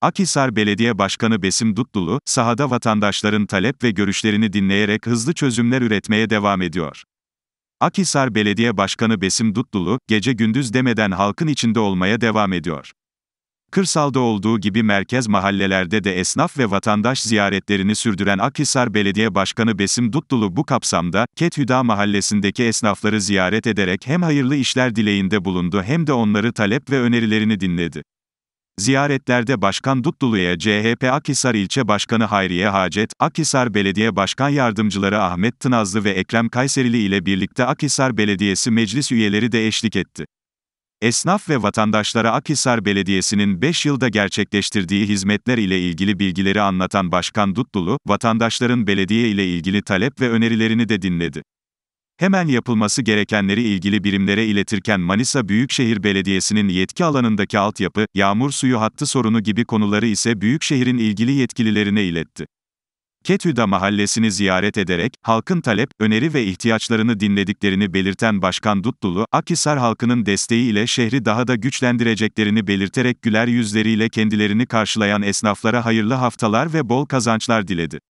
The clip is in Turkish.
Akhisar Belediye Başkanı Besim Dutlulu, sahada vatandaşların talep ve görüşlerini dinleyerek hızlı çözümler üretmeye devam ediyor. Akhisar Belediye Başkanı Besim Dutlulu, gece gündüz demeden halkın içinde olmaya devam ediyor. Kırsalda olduğu gibi merkez mahallelerde de esnaf ve vatandaş ziyaretlerini sürdüren Akhisar Belediye Başkanı Besim Dutlulu bu kapsamda, Kethüda mahallesindeki esnafları ziyaret ederek hem hayırlı işler dileğinde bulundu hem de onları talep ve önerilerini dinledi. Ziyaretlerde Başkan Dutlulu'ya CHP Akhisar İlçe Başkanı Hayriye Hacet, Akhisar Belediye Başkan Yardımcıları Ahmet Tınazlı ve Ekrem Kayserili ile birlikte Akhisar Belediyesi meclis üyeleri de eşlik etti. Esnaf ve vatandaşlara Akhisar Belediyesi'nin 5 yılda gerçekleştirdiği hizmetler ile ilgili bilgileri anlatan Başkan Dutlulu, vatandaşların belediye ile ilgili talep ve önerilerini de dinledi. Hemen yapılması gerekenleri ilgili birimlere iletirken Manisa Büyükşehir Belediyesi'nin yetki alanındaki altyapı, yağmur suyu hattı sorunu gibi konuları ise büyükşehirin ilgili yetkililerine iletti. Ketüda mahallesini ziyaret ederek, halkın talep, öneri ve ihtiyaçlarını dinlediklerini belirten Başkan Dutlulu, Akisar halkının desteği ile şehri daha da güçlendireceklerini belirterek güler yüzleriyle kendilerini karşılayan esnaflara hayırlı haftalar ve bol kazançlar diledi.